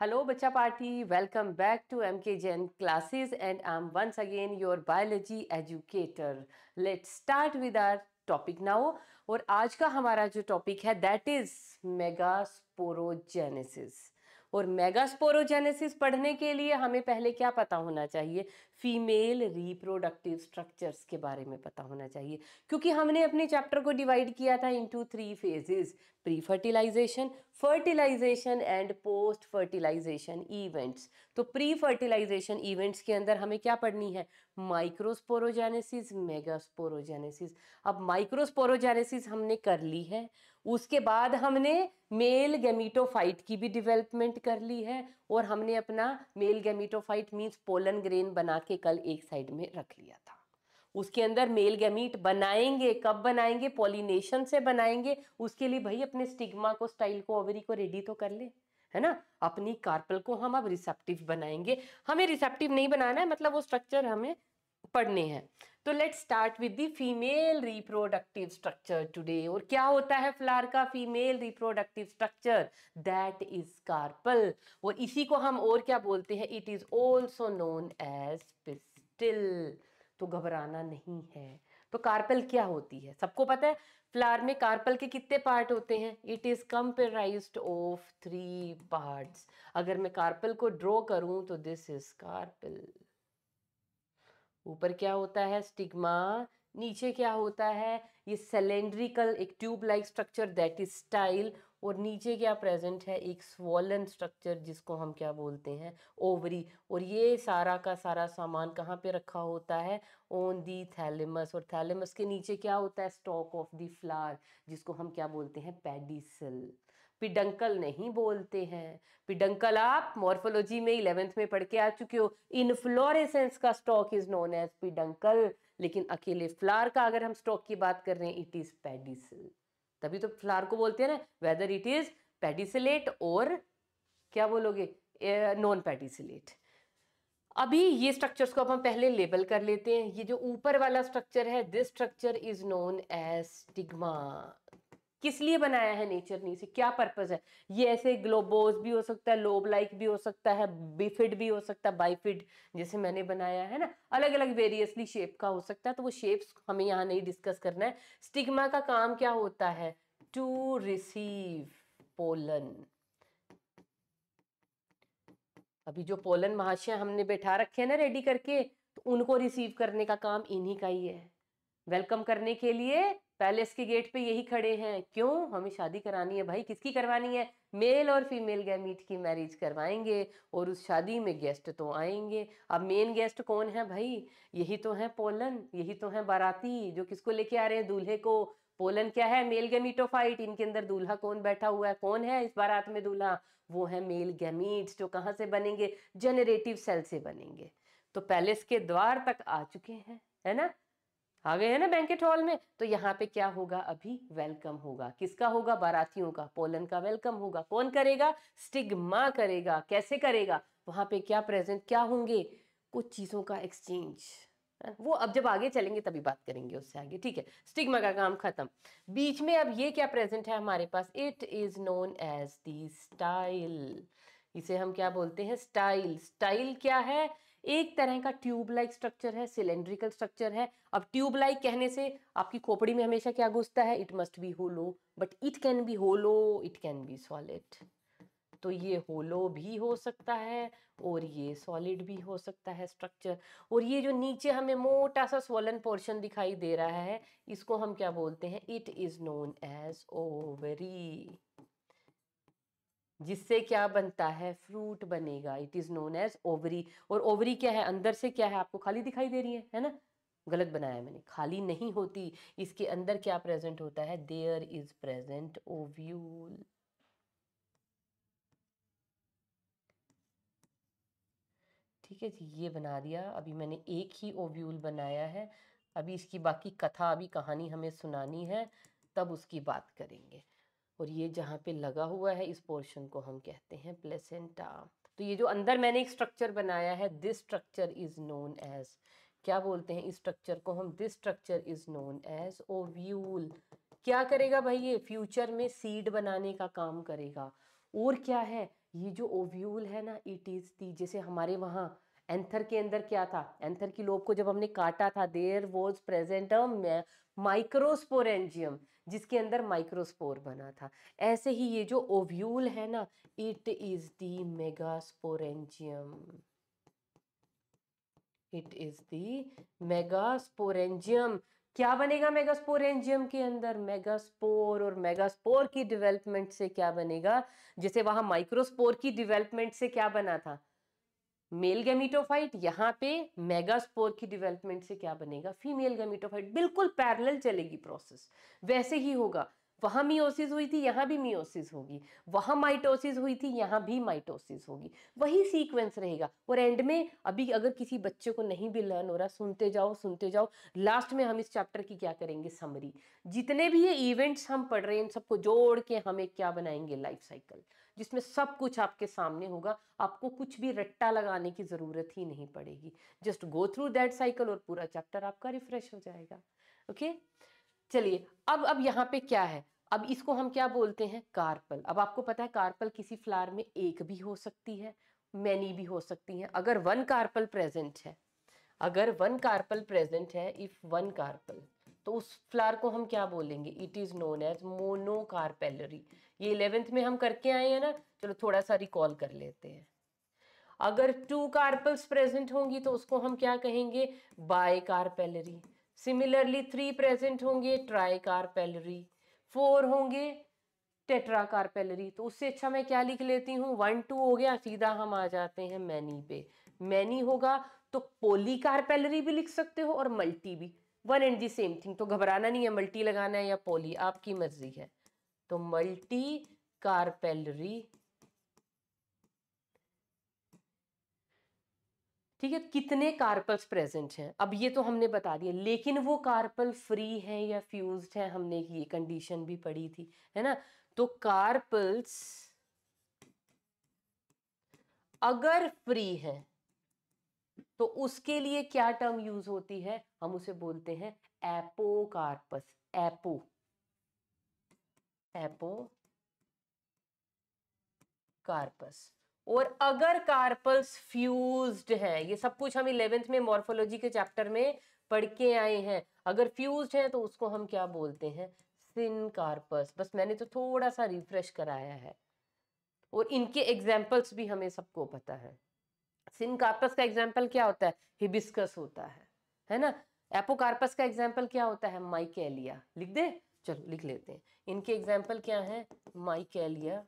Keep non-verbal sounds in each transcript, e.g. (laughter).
Hello बच्चा party welcome back to M K Jain classes and I am once again your biology educator let start with our topic now और आज का हमारा जो topic है that is mega sporogenesis और megasporogenesis पढ़ने के लिए हमें पहले क्या पता होना चाहिए फीमेल रिप्रोडक्टिव स्ट्रक्चर्स के बारे में पता होना चाहिए क्योंकि हमने अपने चैप्टर को डिवाइड किया था into three phases pre fertilization fertilization and post fertilization events तो प्री फर्टिलाइजेशन इवेंट्स के अंदर हमें क्या पढ़नी है माइक्रोस्पोरोजेनेसिस मेगास्पोरोजेनेसिस अब माइक्रोस्पोरोजेनेसिस हमने कर ली है उसके बाद हमने मेल गैमीटोफाइट की भी डेवलपमेंट कर ली है और हमने अपना male gametophyte means pollen grain बना के कल एक साइड में रख लिया था उसके अंदर मेल गैमीट बनाएंगे कब बनाएंगे पॉलिनेशन से बनाएंगे उसके लिए भाई अपने स्टिग्मा को स्टाइल को ओवरी को रेडी तो कर ले है ना अपनी कार्पल को हम अब रिसेप्टिव बनाएंगे हमें रिसेप्टिव नहीं बनाना है मतलब वो स्ट्रक्चर हमें पढ़ने हैं तो let start with the female reproductive structure today और क्या होता है फ्लार का female reproductive structure that is carpel और इसी को हम और क्या बोलते हैं it is also known as pistil तो घबराना नहीं है तो कार्पल क्या होती है सबको पता है फ्लार में कार्पल के कितने पार्ट होते हैं it is comprised of three parts अगर मैं कार्पल को ड्रॉ करूं तो दिस इज कार्पल ऊपर क्या होता है स्टिग्मा नीचे क्या होता है ये सिलेंड्रिकल एक tube like structure that is style और नीचे क्या प्रेजेंट है एक स्वॉलन स्ट्रक्चर जिसको हम क्या बोलते हैं ओवरी और ये सारा का सारा सामान कहाँ पे रखा होता है ओन दी थैलेमस और थैलेमस के नीचे क्या होता है स्टॉक ऑफ द फ्लावर जिसको हम क्या बोलते हैं पेडिसल पिडंकल नहीं बोलते हैं पिडंकल आप मॉर्फोलॉजी में इलेवेंथ में पढ़ के आ चुके हो इनफ्लोरेसेंस का stalk is known as peduncle लेकिन अकेले फ्लार का अगर हम स्टॉक की बात कर रहे हैं इट इज पेडिसल तभी तो फ्लार को बोलते हैं ना वेदर इट इज पेडिसलेट और क्या बोलोगे नॉन पेडिसलेट अभी ये स्ट्रक्चर्स को अब हम पहले लेबल कर लेते हैं ये जो ऊपर वाला स्ट्रक्चर है this structure is known as stigma किस लिए बनाया है नेचर ने इसे क्या पर्पज है ये ऐसे ग्लोबोज भी हो सकता है लोब लाइक भी हो सकता है बिफिड भी हो सकता है बाइफिड जैसे मैंने बनाया है ना अलग अलग वेरियसली शेप का हो सकता है तो वो शेप्स हमें यहाँ नहीं डिस्कस करना है स्टिग्मा का काम क्या होता है टू रिसीव पोलन अभी जो पोलन महाशय हमने बैठा रखे हैं ना रेडी करके तो उनको रिसीव करने का काम इन्हीं का ही है वेलकम करने के लिए पैलेस के गेट पे यही खड़े हैं क्यों हमें शादी करानी है भाई किसकी करवानी है मेल और फीमेल गैमीट की मैरिज करवाएंगे और उस शादी में गेस्ट तो आएंगे अब मेन गेस्ट कौन है भाई यही तो है पोलन यही तो है बाराती जो किसको लेके आ रहे हैं दूल्हे को पोलन क्या है मेल फाइट इनके अंदर दूल्हा कौन बैठा हुआ है कौन है इस बारात में दूल्हा वो है मेल गैमीट जो कहाँ से बनेंगे जनरेटिव सेल से बनेंगे तो पैलेस के द्वार तक आ चुके हैं है ना आ गए हैं ना बैंकेट हॉल में तो यहाँ पे क्या होगा अभी वेलकम होगा किसका होगा बारातियों का पोलन का वेलकम होगा कौन करेगा स्टिग्मा करेगा कैसे करेगा वहां पे क्या प्रेजेंट क्या होंगे कुछ चीजों का एक्सचेंज वो अब जब आगे चलेंगे तभी बात करेंगे उससे आगे ठीक है स्टिग्मा का काम खत्म बीच में अब ये क्या प्रेजेंट है हमारे पास it is known as the style इसे हम क्या बोलते हैं स्टाइल स्टाइल क्या है एक तरह का ट्यूब लाइक स्ट्रक्चर है सिलेंड्रिकल स्ट्रक्चर है अब ट्यूब लाइक कहने से आपकी खोपड़ी में हमेशा क्या घुसता है it must be hollow but it can be hollow it can be solid तो ये होलो भी हो सकता है और ये सॉलिड भी हो सकता है स्ट्रक्चर और ये जो नीचे हमें मोटा सा स्वलन पोर्शन दिखाई दे रहा है इसको हम क्या बोलते हैं it is known as ovary जिससे क्या बनता है फ्रूट बनेगा it is known as ovary और ओवरी क्या है अंदर से क्या है आपको खाली दिखाई दे रही है है ना गलत बनाया मैंने खाली नहीं होती इसके अंदर क्या प्रेजेंट होता है देयर इज प्रेजेंट ओव्यूल ठीक है जी ये बना दिया अभी मैंने एक ही ओव्यूल बनाया है अभी इसकी बाकी कथा अभी कहानी हमें सुनानी है तब उसकी बात करेंगे और ये जहाँ पे लगा हुआ है इस पोर्शन को हम कहते हैं प्लेसेंटा तो ये जो अंदर मैंने एक स्ट्रक्चर बनाया है this structure is known as क्या बोलते हैं इस स्ट्रक्चर को हम this structure is known as ovule क्या करेगा भाई ये फ्यूचर में सीड बनाने का काम करेगा और क्या है ये जो ओव्यूल है ना इट इज़ दी जैसे हमारे वहाँ एंथर के अंदर क्या था एंथर की लोब को जब हमने काटा था देयर वॉज प्रेजेंट माइक्रोस्पोरेंजियम जिसके अंदर माइक्रोस्पोर बना था ऐसे ही ये जो ओव्यूल है ना it is the megasporangium it is the megasporangium क्या बनेगा मेगास्पोरेंजियम के अंदर मेगास्पोर और मेगास्पोर की डेवलपमेंट से क्या बनेगा जैसे वहां माइक्रोस्पोर की डेवलपमेंट से क्या बना था मेल गैमिटोफाइट यहाँ पे मेगास्पोर की डेवलपमेंट से क्या बनेगा फीमेल गैमिटोफाइट बिल्कुल पैरेलल चलेगी प्रोसेस वैसे ही होगा वहाँ मियोसिस हुई थी यहाँ भी मियोसिस होगी वहाँ माइटोसिस हुई थी यहाँ भी माइटोसिस होगी वही सीक्वेंस रहेगा और एंड में अभी अगर किसी बच्चे को नहीं भी लर्न हो रहा सुनते जाओ सुनते जाओ लास्ट में हम इस चैप्टर की क्या करेंगे समरी जितने भी ये इवेंट्स हम पढ़ रहे हैं इन सबको जोड़ के हम एक क्या बनाएंगे लाइफ साइकिल जिसमें सब कुछ आपके सामने होगा आपको कुछ भी रट्टा लगाने की ज़रूरत ही नहीं पड़ेगी just go through that cycle और पूरा चैप्टर आपका रिफ्रेश हो जाएगा ओके चलिए अब अब यहाँ पे क्या है अब इसको हम क्या बोलते हैं कार्पल अब आपको पता है कार्पल किसी फ्लावर में एक भी हो सकती है मैनी भी हो सकती है अगर वन कार्पल प्रेजेंट है अगर वन कार्पल प्रेजेंट है इफ वन कार्पल तो उस फ्लावर को हम क्या बोलेंगे it is known as monocarpellary ये इलेवेंथ में हम करके आए हैं ना चलो थोड़ा सा रिकॉल कर लेते हैं अगर टू कार्पल्स प्रेजेंट होंगी तो उसको हम क्या कहेंगे bicarpellary similarly three present होंगे ट्राई कार्पेलरी फोर होंगे टेट्रा कार्पेलरी तो उससे अच्छा मैं क्या लिख लेती हूँ वन टू हो गया सीधा हम आ जाते हैं मैनी पे मैनी होगा तो पोली कार्पेलरी भी लिख सकते हो और मल्टी भी one and the same thing तो घबराना नहीं है मल्टी लगाना है या पोली आपकी मर्जी है तो मल्टी कार्पेलरी ठीक है कितने कार्पल्स प्रेजेंट हैं अब ये तो हमने बता दिया लेकिन वो कार्पल फ्री हैं या फ्यूज्ड हैं हमने ये कंडीशन भी पढ़ी थी है ना तो कार्पल्स अगर फ्री हैं तो उसके लिए क्या टर्म यूज होती है हम उसे बोलते हैं एपोकार्पस एपो एपो कार्पस और अगर कार्पस फ्यूज्ड है ये सब कुछ हम इलेवेंथ में मॉर्फोलॉजी के चैप्टर में पढ़ के आए हैं अगर फ्यूज्ड है तो उसको हम क्या बोलते हैं सिन कार्पस बस मैंने तो थोड़ा सा रिफ्रेश कराया है और इनके एग्जाम्पल्स भी हमें सबको पता है सिनकार्पस का एग्जाम्पल क्या होता है हिबिस्कस होता है है ना एपोकार्पस का एग्जाम्पल क्या होता है माइकेलिया लिख दे चलो लिख लेते हैं इनके एग्जाम्पल क्या है माइकेलिया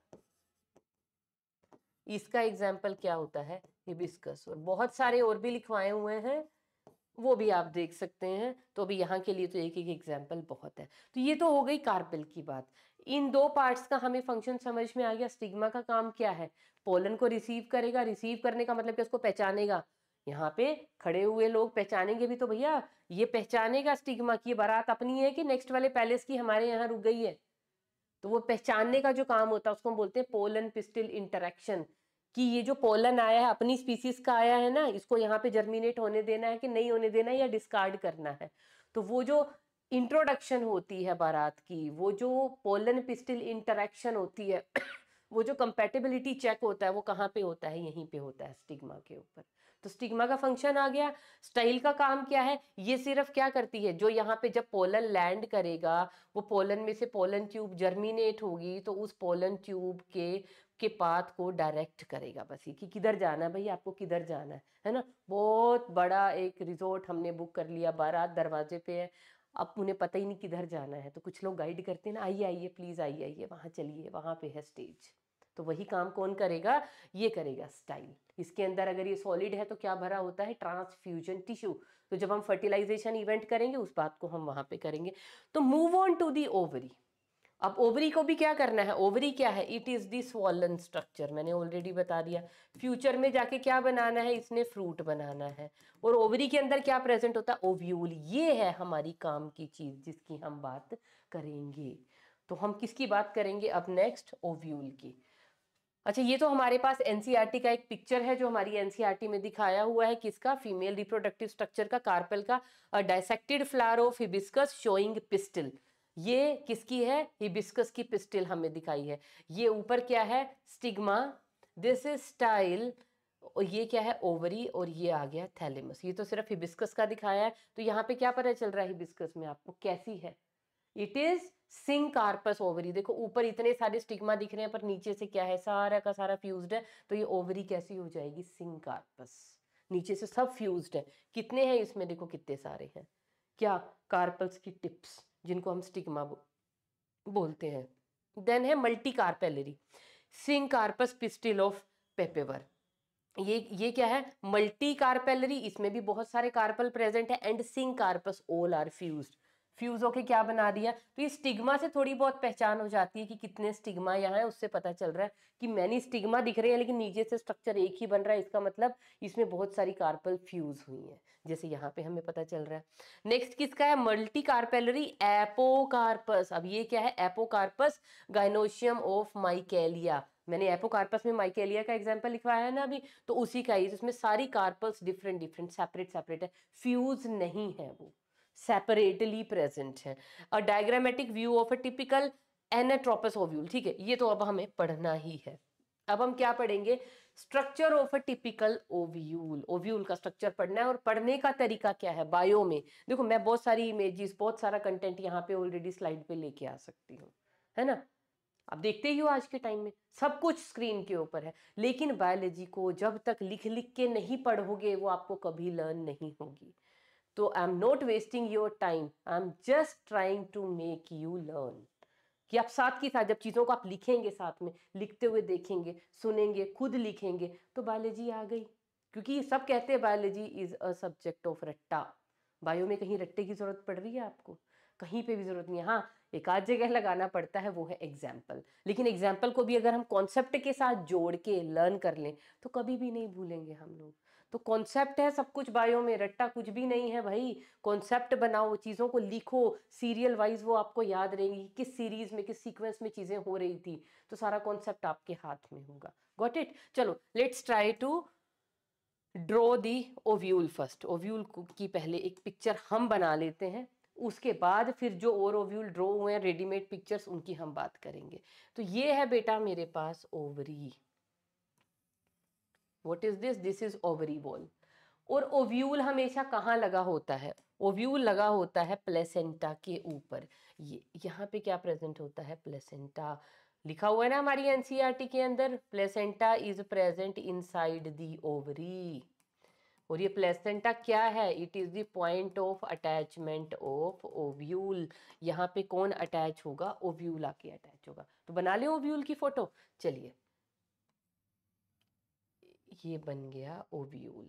इसका एग्जाम्पल क्या होता है हिबिस्कस और बहुत सारे और भी लिखवाए हुए हैं वो भी आप देख सकते हैं तो अभी यहाँ के लिए तो एक एक एग्जाम्पल बहुत है तो ये तो हो गई कार्पेल की बात इन दो पार्ट्स का हमें फंक्शन समझ में आ गया स्टिग्मा का काम क्या है पोलन को रिसीव करेगा रिसीव करने का मतलब कि उसको पहचानेगा यहाँ पे खड़े हुए लोग पहचानेंगे भी तो भैया ये पहचानेगा स्टिग्मा की बारात अपनी है कि नेक्स्ट वाले पैलेस की हमारे यहाँ रुक गई है तो वो पहचानने का जो काम होता है उसको हम बोलते हैं पोलन पिस्टिल इंटरेक्शन कि ये जो पोलन आया है अपनी स्पीसीज का आया है ना इसको यहाँ पे जर्मिनेट होने देना है कि नहीं होने देना है या डिस्कार्ड करना है तो वो जो इंट्रोडक्शन होती है बारात की वो जो पोलन पिस्टिल इंटरेक्शन होती है (coughs) वो जो कंपेटेबिलिटी चेक होता है वो कहाँ पे होता है यहीं पे होता है स्टिग्मा के ऊपर तो स्टिग्मा का फंक्शन आ गया स्टाइल का काम क्या है ये सिर्फ क्या करती है जो यहाँ पे जब पोलन लैंड करेगा वो पोलन में से पोलन ट्यूब जर्मिनेट होगी तो उस पोलन ट्यूब के के पाथ को डायरेक्ट करेगा बस ये कि किधर जाना है भाई आपको किधर जाना है है ना बहुत बड़ा एक रिजोर्ट हमने बुक कर लिया बारात दरवाजे पे है अब उन्हें पता ही नहीं किधर जाना है तो कुछ लोग गाइड करते हैं ना आइए आइए प्लीज़ आइए आइए वहाँ चलिए वहाँ पे है स्टेज तो वही काम कौन करेगा ये करेगा स्टाइल इसके अंदर अगर ये सॉलिड है तो क्या भरा होता है ट्रांसफ्यूजन टिश्यू तो जब हम फर्टिलाइजेशन इवेंट करेंगे उस बात को हम वहाँ पे करेंगे तो move on to the ovary अब ओवरी को भी क्या करना है ओवरी क्या है इट इज़ दी स्ट्रक्चर मैंने ऑलरेडी बता दिया फ्यूचर में जाके क्या बनाना है इसने फ्रूट बनाना है और ओवरी के अंदर क्या प्रेजेंट होता है ओव्यूल ये है हमारी काम की चीज़ जिसकी हम बात करेंगे तो हम किसकी बात करेंगे अब नेक्स्ट ओव्यूल की अच्छा ये तो हमारे पास एनसीईआरटी e का एक पिक्चर है जो हमारी एनसीईआरटी e में दिखाया हुआ है किसका फीमेल रिप्रोडक्टिव स्ट्रक्चर का कार्पल का dissected flower of hibiscus showing pistil ये किसकी है हिबिस्कस की पिस्टिल हमें दिखाई है ये ऊपर क्या है स्टिग्मा दिस इज स्टाइल और ये क्या है ओवरी और ये आ गया थैलेमस ये तो सिर्फ हिबिस्कस का दिखाया है तो यहाँ पे क्या पता चल रहा है हिबिस्कस में आपको कैसी है it is syncarpous ovary देखो ऊपर इतने सारे स्टिग्मा दिख रहे हैं पर नीचे से क्या है सारा का सारा फ्यूज है तो ये ओवरी कैसी हो जाएगी सिंग कार्पस नीचे से सब फ्यूज है कितने हैं इसमें देखो कितने सारे हैं क्या कार्पल्स की टिप्स जिनको हम स्टिग्मा बोलते हैं देन है multicarpellary syncarpous pistil of papaver ये ये क्या है मल्टी कार्पेलरी इसमें भी बहुत सारे कार्पल प्रेजेंट है and syncarpous all are fused fuse होके क्या बना दिया तो ये स्टिग्मा से थोड़ी बहुत पहचान हो जाती है कि कितने स्टिग्मा यहाँ है उससे पता चल रहा है कि मैनी स्टिग्मा दिख रहे हैं लेकिन नीचे से स्ट्रक्चर एक ही बन रहा है इसका मतलब इसमें बहुत सारी कार्पल फ्यूज हुई है जैसे यहाँ पे हमें पता चल रहा है नेक्स्ट किसका है मल्टी कार्पेलरी एपोकार्पस अब ये क्या है एपोकार्पस गाइनोशियम ऑफ माइकेलिया मैंने एपोकार्पस में माइकेलिया का एग्जाम्पल लिखवाया है ना अभी तो उसी का ही उसमें सारी carpels different different separate separate है फ्यूज नहीं है वो सेपरेटली प्रेजेंट है a diagrammatic view of a typical anatropous ovule ठीक है ये तो अब हमें पढ़ना ही है अब हम क्या पढ़ेंगे structure of a typical ovule ovule का स्ट्रक्चर पढ़ना है और पढ़ने का तरीका क्या है बायो में देखो मैं बहुत सारी इमेजेस बहुत सारा कंटेंट यहाँ पे ऑलरेडी स्लाइड पे लेके आ सकती हूँ है ना आप देखते ही हो आज के टाइम में सब कुछ स्क्रीन के ऊपर है लेकिन बायोलॉजी को जब तक लिख लिख के नहीं पढ़ोगे वो आपको कभी लर्न नहीं होगी तो I am not wasting your time I am just trying to make you learn कि आप साथ के साथ जब चीज़ों को आप लिखेंगे साथ में लिखते हुए देखेंगे सुनेंगे खुद लिखेंगे तो बायोलॉजी आ गई क्योंकि सब कहते हैं biology is a subject of रट्टा बायो में कहीं रट्टे की ज़रूरत पड़ रही है आपको कहीं पे भी ज़रूरत नहीं है हाँ एक आध जगह लगाना पड़ता है वो है एग्जाम्पल लेकिन एग्जाम्पल को भी अगर हम कॉन्सेप्ट के साथ जोड़ के लर्न कर लें तो कभी भी नहीं भूलेंगे हम लोग तो कॉन्सेप्ट है सब कुछ बायो में रट्टा कुछ भी नहीं है भाई कॉन्सेप्ट बनाओ चीज़ों को लिखो सीरियल वाइज वो आपको याद रहेगी किस सीरीज में किस सीक्वेंस में चीज़ें हो रही थी तो सारा कॉन्सेप्ट आपके हाथ में होगा गॉट इट चलो let's try to draw the ovule first ovule की पहले एक पिक्चर हम बना लेते हैं उसके बाद फिर जो और ओव्यूल ड्रॉ हुए हैं रेडीमेड पिक्चर्स उनकी हम बात करेंगे तो ये है बेटा मेरे पास ovary what is this this is ovary wall और ओव्यूल हमेशा कहाँ लगा होता है ओव्यूल लगा होता है प्लेसेंटा के ऊपर ये यहाँ पे क्या प्रेजेंट होता है प्लेसेंटा लिखा हुआ है ना हमारी एनसीईआरटी e के अंदर placenta is present inside the ovary और ये प्लेसेंटा क्या है it is the point of attachment of ovule यहाँ पे कौन अटैच होगा ओव्यूल आके अटैच होगा तो बना ले ओव्यूल की फोटो चलिए ये बन गया ओव्यूल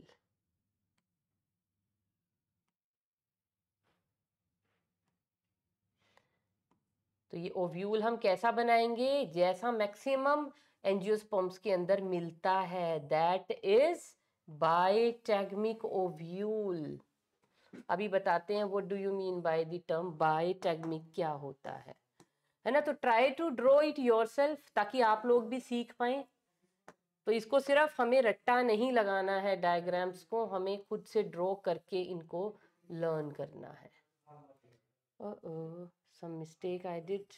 तो ये ओव्यूल हम कैसा बनाएंगे जैसा मैक्सिमम एंजियोस्पम्स के अंदर मिलता है that is bitegmic tegmic ovule अभी बताते हैं what do you mean by the term bitegmic क्या होता है है ना तो try to draw it your ताकि आप लोग भी सीख पाए तो इसको सिर्फ हमें रट्टा नहीं लगाना है डायग्राम्स को हमें खुद से ड्रॉ करके इनको लर्न करना है सम मिस्टेक आई डिड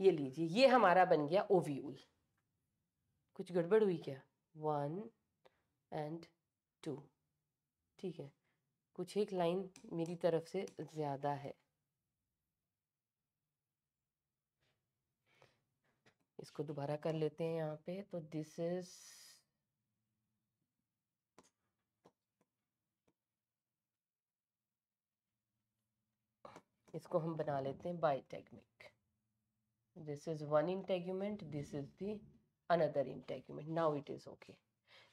ये लीजिए ये हमारा बन गया ओव्यूल कुछ गड़बड़ हुई क्या वन एंड टू ठीक है कुछ एक लाइन मेरी तरफ से ज़्यादा है इसको दोबारा कर लेते हैं यहाँ पे तो दिस इज इसको हम बना लेते हैं bitegmic this is one integument this is the another integument now it is okay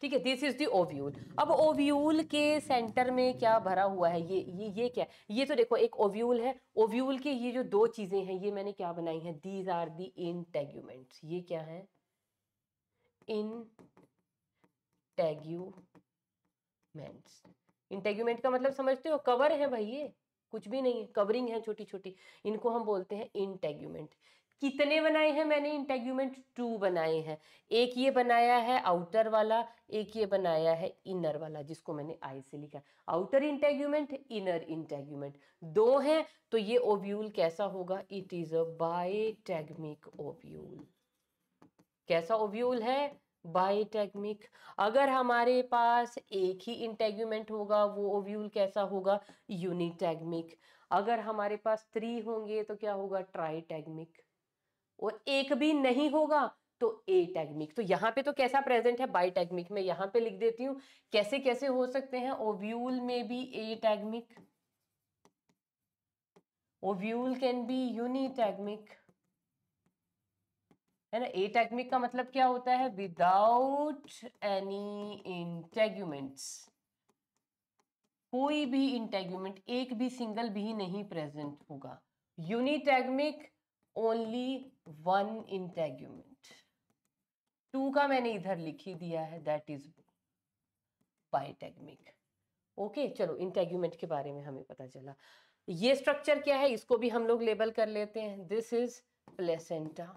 ठीक है दिस इज दी ओव्यूल अब ओव्यूल के सेंटर में क्या भरा हुआ है ये ये ये क्या है ये तो देखो एक ओव्यूल है ओव्यूल के ये जो दो चीजें हैं ये मैंने क्या बनाई है दीज आर दी इंटेग्यूमेंट्स ये क्या है इन टैग्यूमेंट्स इंटेग्यूमेंट का मतलब समझते हो कवर है भाई ये कुछ भी नहीं है कवरिंग है छोटी छोटी इनको हम बोलते हैं इंटेग्यूमेंट कितने बनाए हैं मैंने इंटेग्यूमेंट टू बनाए हैं एक ये बनाया है आउटर वाला एक ये बनाया है इनर वाला जिसको मैंने आई से लिखा है आउटर इंटेग्यूमेंट इनर इंटेग्यूमेंट दो हैं तो ये ओव्यूल कैसा होगा it is a bitegmic ovule कैसा ओव्यूल है बायोटेक्निक अगर हमारे पास एक ही इंटेग्यूमेंट होगा वो ओव्यूल कैसा होगा यूनिटेग्मिक अगर हमारे पास थ्री होंगे तो क्या होगा ट्राईटेग्मिक और एक भी नहीं होगा तो ए टैगमिक तो यहाँ पे तो कैसा प्रेजेंट है बाई टैगमिक मैं यहाँ पे लिख देती हूँ कैसे कैसे हो सकते हैं ओव्यूल में भी ategmic ovule can be unitegmic है ना ए टैगमिक का मतलब क्या होता है विदाउट एनी इंटेग्यूमेंट्स कोई भी इंटेग्यूमेंट एक भी सिंगल भी नहीं प्रेजेंट होगा unitegmic only one integument two का मैंने इधर लिख ही दिया है दैट इज बाइटेगमिक ओके चलो इंटेग्यूमेंट के बारे में हमें पता चला ये स्ट्रक्चर क्या है इसको भी हम लोग लेबल कर लेते हैं दिस इज प्लेसेंटा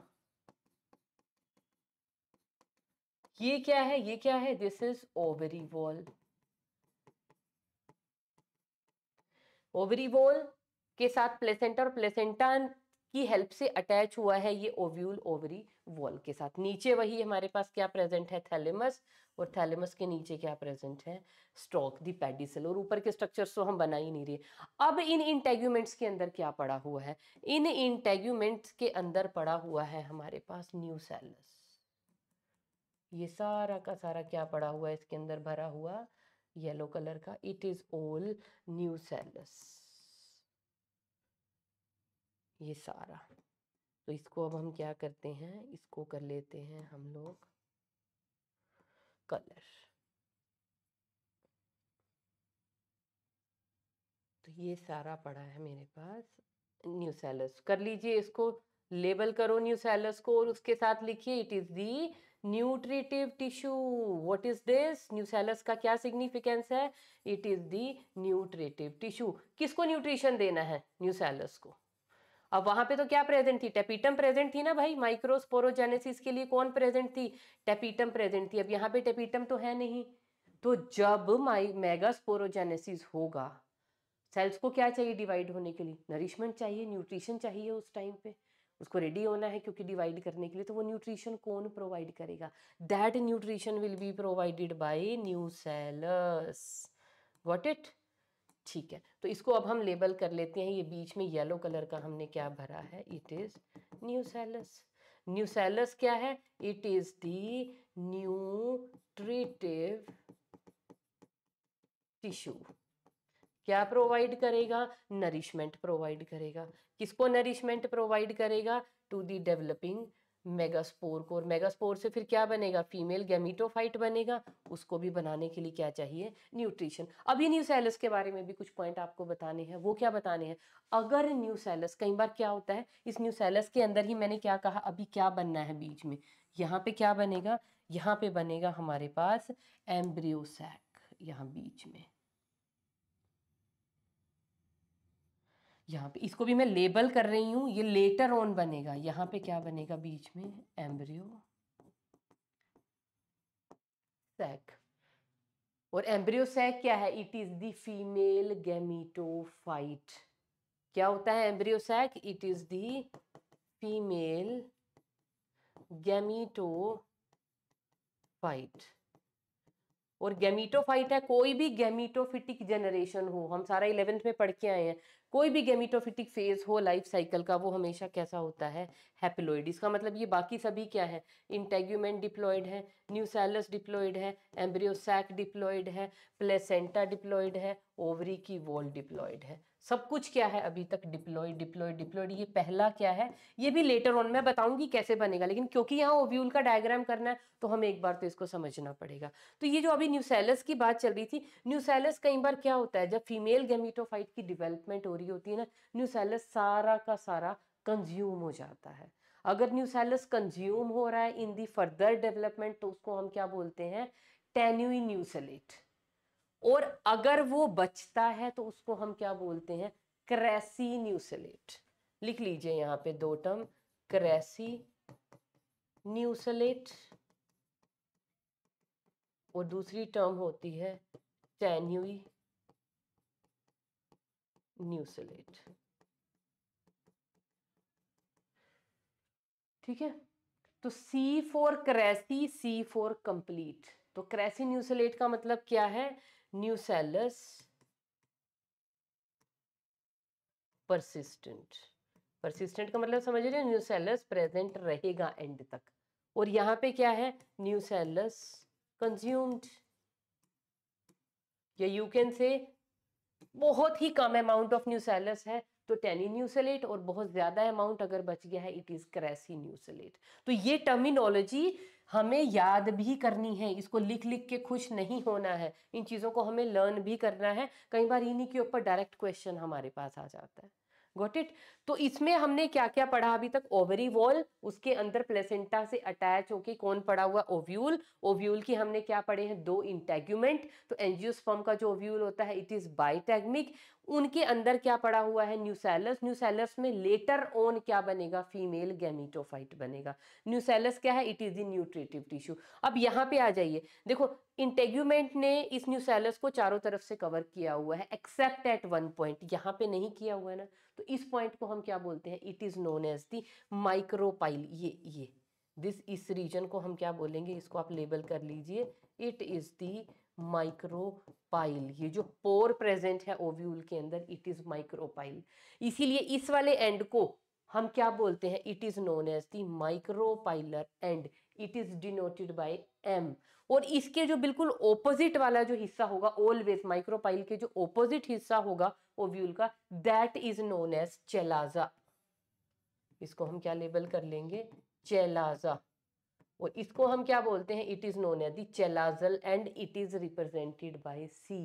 ये क्या है ये क्या है this is ovary wall ovary wall के साथ प्लेसेंटा और प्लेसेंटा की हेल्प से अटैच हुआ है ये ओव्यूल ओवरी वॉल के साथ नीचे वही हमारे पास क्या प्रेजेंट है थैलेमस और थैलेमस के नीचे क्या प्रेजेंट है स्टॉक दी पेडिसल और ऊपर के स्ट्रक्चर्स तो हम बना ही नहीं रहे अब इन इंटेग्यूमेंट्स के अंदर क्या पड़ा हुआ है इन इंटेग्यूमेंट्स के अंदर पड़ा हुआ है हमारे पास न्यू सेलस ये सारा का सारा क्या पड़ा हुआ है इसके अंदर भरा हुआ येलो कलर का it is all nucellus ये सारा तो इसको अब हम क्या करते हैं इसको कर लेते हैं हम लोग कलर तो ये सारा पड़ा है मेरे पास न्यू सेलर्स कर लीजिए इसको लेबल करो न्यू सेलर्स को और उसके साथ लिखिए it is the nutritive tissue what is this nucellus का क्या सिग्निफिकेंस है it is the nutritive tissue किसको न्यूट्रिशन देना है न्यू सेलर्स को अब वहां पे तो क्या प्रेजेंट थी टेपिटम प्रेजेंट थी ना भाई माइक्रोस्पोरोजेनेसिस के लिए कौन प्रेजेंट थी टेपिटम प्रेजेंट थी अब यहाँ पे टेपिटम तो है नहीं तो जब माई मेगास्पोरोजेनेसिस होगा सेल्स को क्या चाहिए डिवाइड होने के लिए नरिशमेंट चाहिए न्यूट्रिशन चाहिए उस टाइम पे उसको रेडी होना है क्योंकि डिवाइड करने के लिए तो वो न्यूट्रिशन कौन प्रोवाइड करेगा that nutrition will be provided by nucellus what it ठीक है तो इसको अब हम लेबल कर लेते हैं ये बीच में येलो कलर का हमने क्या भरा है it is nucellus nucellus क्या है it is the nutritive tissue क्या प्रोवाइड करेगा नरिशमेंट प्रोवाइड करेगा किसको नरिशमेंट प्रोवाइड करेगा टू दी डेवलपिंग मेगास्पोर को और मेगास्पोर से फिर क्या बनेगा फीमेल गैमिटोफाइट बनेगा उसको भी बनाने के लिए क्या चाहिए न्यूट्रिशन अभी न्यू सेलस के बारे में भी कुछ पॉइंट आपको बताने हैं वो क्या बताने हैं अगर न्यू सेलस कई बार क्या होता है इस न्यू सेलस के अंदर ही मैंने क्या कहा अभी क्या बनना है बीच में यहाँ पे क्या बनेगा यहाँ पे बनेगा हमारे पास एम्ब्रियोसैक यहाँ बीच में यहाँ पे इसको भी मैं लेबल कर रही हूँ ये लेटर ऑन बनेगा यहाँ पे क्या बनेगा बीच में एम्ब्रियो सैक और एम्ब्रियो सैक क्या है इट इज द फीमेल फाइट क्या होता है embryo sac it is the female फाइट और गैमिटोफाइट है कोई भी गैमिटोफिटिक जनरेशन हो हम सारा इलेवेंथ में पढ़ के आए हैं कोई भी गेमिटोफिटिक फेज हो लाइफ साइकिल का वो हमेशा कैसा होता है हैप्लोइड इसका मतलब ये बाकी सभी क्या है इंटेग्यूमेंट डिप्लॉयड है न्यूसेलस डिप्लॉयड है एम्ब्रियोसैक डिप्लॉयड है प्लेसेंटा डिप्लॉयड है ओवरी की वॉल डिप्लॉयड है सब कुछ क्या है अभी तक डिप्लॉयड डिप्लॉयड डिप्लॉयड ये पहला क्या है ये भी लेटर ऑन मैं बताऊंगी कैसे बनेगा लेकिन क्योंकि यहाँ ओव्यूल का डायग्राम करना है तो हमें एक बार तो इसको समझना पड़ेगा तो ये जो अभी न्यूसेलस की बात चल रही थी न्यूसेलस कई बार क्या होता है जब फीमेल गेमिटोफाइट की डिवेलपमेंट हो रही होती है ना न्यूसेलस सारा का सारा कंज्यूम हो जाता है अगर न्यूसेलस कंज्यूम हो रहा है इन दी फर्दर डेवलपमेंट तो उसको हम क्या बोलते हैं टेन्यू न्यूसेलेट और अगर वो बचता है तो उसको हम क्या बोलते हैं क्रेसी न्यूसलेट लिख लीजिए यहां पे दो टर्म क्रेसी न्यूसलेट और दूसरी टर्म होती है टैन्यूई न्यूसलेट ठीक है तो C4 फोर क्रेसी सी फोर कंप्लीट तो क्रेसी न्यूसलेट का मतलब क्या है nucellus persistent persistent का मतलब समझ रहे न्यूसेलस प्रेजेंट रहेगा एंड तक और यहाँ पे क्या है न्यूसेलस कंज्यूम्ड या यू कैन से बहुत ही कम अमाउंट ऑफ न्यूसेलस है तो टेनी न्यूसेलेट और बहुत ज्यादा अमाउंट अगर बच गया है इट इज क्रेसी न्यूसेलेट तो ये टर्मिनोलॉजी हमें याद भी करनी है इसको लिख लिख के खुश नहीं होना है इन चीज़ों को हमें लर्न भी करना है कई बार इन्हीं के ऊपर डायरेक्ट क्वेश्चन हमारे पास आ जाता है गोट इट तो इसमें हमने क्या क्या पढ़ा अभी तक ओवरी वॉल उसके अंदर प्लेसेंटा से अटैच होके कौन पड़ा हुआ ओव्यूल ओव्यूल की हमने क्या पढ़े हैं दो इंटेग्यूमेंट तो एंजियोस्पर्म का जो ओव्यूल होता है इट इज बाइटैग्मिक उनके अंदर क्या पड़ा हुआ है न्यूसेलस न्यूसेलस में लेटर ऑन क्या बनेगा फीमेल गैमिटोफाइट बनेगा न्यूसेलस क्या है it is the nutritive tissue अब यहाँ पे आ जाइए देखो इंटेग्यूमेंट ने इस न्यूसेलस को चारों तरफ से कवर किया हुआ है एक्सेप्ट एट वन पॉइंट यहाँ पे नहीं किया हुआ है ना तो इस पॉइंट को हम क्या बोलते हैं it is known as the micropyle ये ये दिस इस रीजन को हम क्या बोलेंगे इसको आप लेबल कर लीजिए इट इज दी माइक्रोपाइल ये जो पोर प्रेजेंट है ओव्यूल के अंदर इट इज माइक्रोपाइल इसीलिए इस वाले एंड को हम क्या बोलते हैं it is known as the micropylar and it is denoted by M और इसके जो बिल्कुल ओपोजिट वाला जो हिस्सा होगा ऑलवेज माइक्रोपाइल के जो ओपोजिट हिस्सा होगा ओव्यूल का that is known as chalaza इसको हम क्या लेबल कर लेंगे चेलाजा और इसको हम क्या बोलते हैं it is known as the chalazal and it is represented by C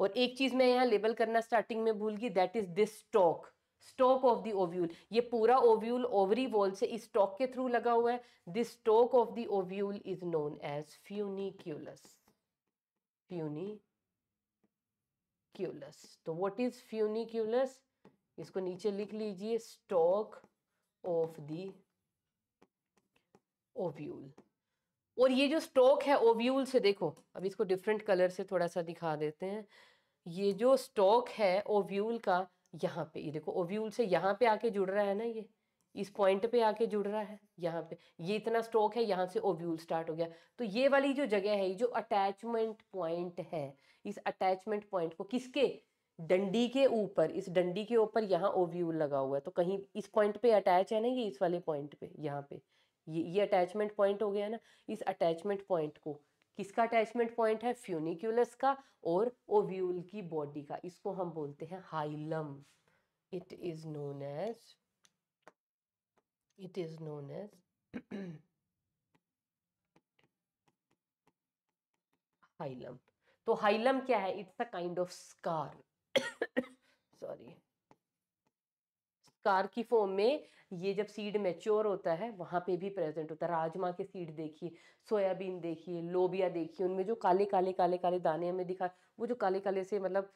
और एक चीज़ मैं यहाँ लेबल करना स्टार्टिंग में भूल गई that is this stalk stalk of the ovule ये पूरा ओव्यूल ओवरी वॉल से इस स्टॉक के थ्रू लगा हुआ है this stalk of the ovule is known as funiculus funiculus तो वॉट इज फ्यूनिक्यूलस इसको नीचे लिख लीजिए स्टॉक ऑफ द ओव्यूल और ये जो स्टोक है ओव्यूल से देखो अब इसको डिफरेंट कलर से थोड़ा सा दिखा देते हैं ये जो स्टोक है ओव्यूल का यहाँ पे ये देखो ओव्यूल से यहाँ पे आके जुड़ रहा है ना ये इस पॉइंट पे आके जुड़ रहा है यहाँ पे ये इतना स्टॉक है यहाँ से ओव्यूल स्टार्ट हो गया तो ये वाली जो जगह है ये जो अटैचमेंट पॉइंट है इस अटैचमेंट पॉइंट को किसके डंडी के ऊपर इस डंडी के ऊपर यहाँ ओव्यूल लगा हुआ है तो कहीं इस पॉइंट पे अटैच है ना ये इस वाले पॉइंट पे यहाँ पे ये ये अटैचमेंट पॉइंट हो गया ना इस अटैचमेंट पॉइंट को किसका अटैचमेंट पॉइंट है फ्यूनिक्यूलस का और ओव्यूल की बॉडी का इसको हम बोलते हैं hilum it is known as it is known as hilum तो हाइलम क्या है it's a kind of scar sorry car की फॉर्म में ये जब सीड मेच्योर होता है वहाँ पे भी प्रेजेंट होता है राजमा के सीड देखिए सोयाबीन देखिए लोबिया देखिए उनमें जो काले काले काले काले दाने हमें दिखा वो जो काले काले से मतलब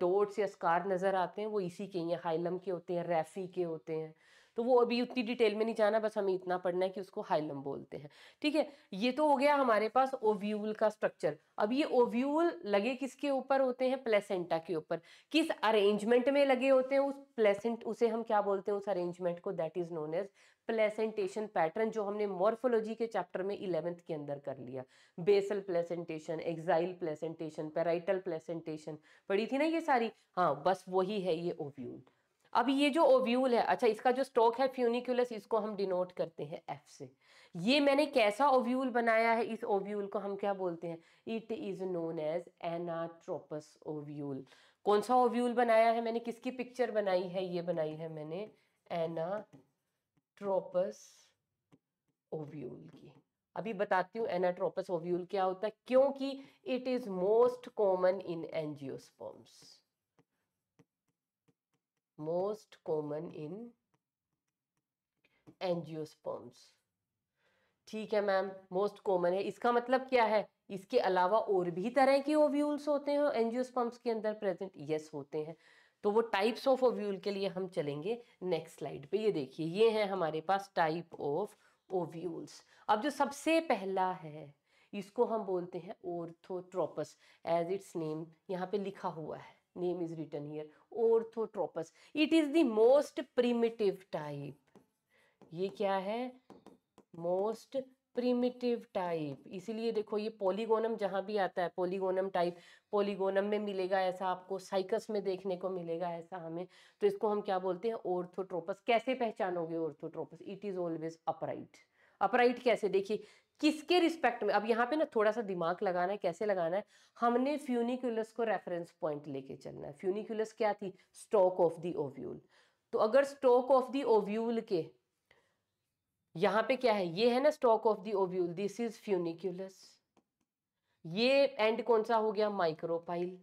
डोट्स या स्कार नज़र आते हैं वो इसी के ही हैं हाइलम के होते हैं रैफी के होते हैं तो वो अभी उतनी डिटेल में नहीं जाना बस हमें इतना पढ़ना है कि उसको हाइलम बोलते हैं ठीक है ये तो हो गया हमारे पास ओव्यूल का स्ट्रक्चर अब ये ओव्यूल लगे किसके ऊपर होते हैं प्लेसेंटा के ऊपर किस अरेंजमेंट में लगे होते हैं उस प्लेसेंट उसे हम क्या बोलते हैं उस अरेंजमेंट को that is known as placentation pattern जो हमने मॉर्फोलॉजी के चैप्टर में इलेवेंथ के अंदर कर लिया basal placentation axile placentation parietal placentation पढ़ी थी ना ये सारी हाँ बस वही है ये ओव्यूल अब ये जो ओव्यूल है अच्छा इसका जो स्टॉक है फ्यूनिकुलस इसको हम डिनोट करते हैं एफ से ये मैंने कैसा ओव्यूल बनाया है इस ओव्यूल को हम क्या बोलते हैं it is known as anatropous ovule कौन सा ओव्यूल बनाया है मैंने किसकी पिक्चर बनाई है ये बनाई है मैंने एनाट्रोपस ओव्यूल की अभी बताती हूँ एनाट्रोपस ओव्यूल क्या होता है क्योंकि it is most common in angiosperms most common in angiosperms ठीक है मैम मोस्ट कॉमन है इसका मतलब क्या है इसके अलावा और भी तरह के ओव्यूल्स होते हैं एंजियोस्पर्म्स के अंदर प्रेजेंट यस होते हैं तो वो टाइप्स ऑफ ओव्यूल के लिए हम चलेंगे नेक्स्ट स्लाइड पे ये देखिए ये है हमारे पास टाइप ऑफ ओव्यूल्स अब जो सबसे पहला है इसको हम बोलते हैं ओर्थोट्रोपस एज इट्स नेम यहाँ पे लिखा हुआ है name is written here orthotropous it is the most type ये क्या है मोस्ट प्रिमिटिव टाइप इसीलिए देखो ये पॉलीगोनम जहां भी आता है पॉलीगोनम टाइप पॉलीगोनम में मिलेगा ऐसा आपको साइकस में देखने को मिलेगा ऐसा हमें तो इसको हम क्या बोलते हैं ऑर्थोट्रोपस कैसे पहचानोगे orthotropous it is always upright upright कैसे देखिए किसके रिस्पेक्ट में अब यहाँ पे ना थोड़ा सा दिमाग लगाना है कैसे लगाना है हमने फ्यूनिकुलस को रेफरेंस पॉइंट लेके चलना है फ्यूनिकुलस क्या थी स्टॉक ऑफ दी ओव्यूल तो अगर स्टॉक ऑफ दी ओव्यूल के यहां पे क्या है ये है ना stalk of the ovule this is funiculus ये एंड कौन सा हो गया माइक्रोपाइल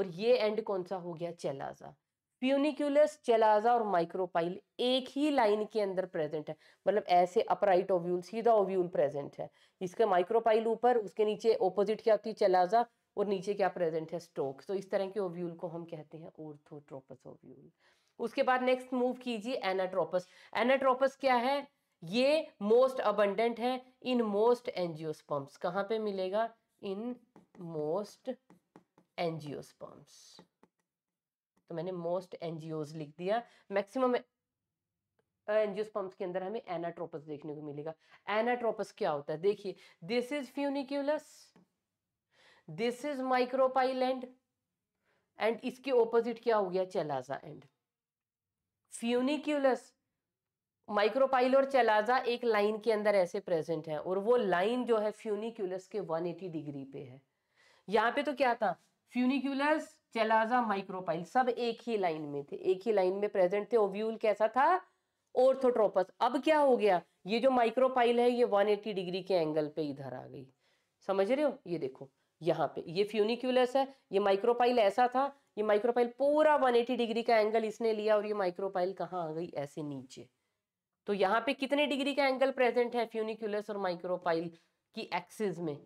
और ये एंड कौन सा हो गया चेलाजा प्यूनिक्यूलस चेलाजा और माइक्रोपाइल एक ही लाइन के अंदर प्रेजेंट है मतलब ऐसे अपराइट ओव्यूल सीधा ओव्यूल प्रेजेंट है इसके माइक्रोपाइल ऊपर उसके नीचे ओपोजिट क्या होती है चेलाजा और नीचे क्या प्रेजेंट है स्टोक तो इस तरह के ओव्यूल को हम कहते हैं ओर्थोट्रोपस ओव्यूल उसके बाद नेक्स्ट मूव कीजिए एनाट्रोपस एनाट्रोपस क्या है ये मोस्ट अबंडेंट है इन मोस्ट एनजियोस्पम्प्स कहाँ पे मिलेगा इन मोस्ट एनजियोस्पम्प्स तो मैंने मोस्ट एन लिख दिया मैक्सिमम एनजियोस्पम्स के अंदर हमें एनाट्रोपस देखने को मिलेगा एनाट्रोपस क्या होता है देखिए this is funiculus this is micropyle and and इसके ओपोजिट क्या हो गया चेलाजा एंड फ्यूनिक्यूलस माइक्रोपाइल और चेलाजा एक लाइन के अंदर ऐसे प्रेजेंट है और वो लाइन जो है फ्यूनिक्यूलस के 180 डिग्री पे है यहां पे तो क्या था फ्यूनिक्यूलस चेलाजा माइक्रोपाइल सब एक ही लाइन में थे एक ही लाइन में प्रेजेंट थे ओव्यूल कैसा था ऑर्थोट्रोपस अब क्या हो गया ये जो माइक्रोपाइल है ये 180 डिग्री के एंगल पे इधर आ गई समझ रहे हो ये देखो यहाँ पे ये फ्यूनिक्यूलस है ये माइक्रोपाइल ऐसा था ये माइक्रोपाइल पूरा 180 डिग्री का एंगल इसने लिया और ये माइक्रोपाइल कहाँ आ गई ऐसे नीचे तो यहाँ पे कितने डिग्री का एंगल प्रेजेंट है फ्यूनिक्यूलस और माइक्रोपाइल की एक्सिस में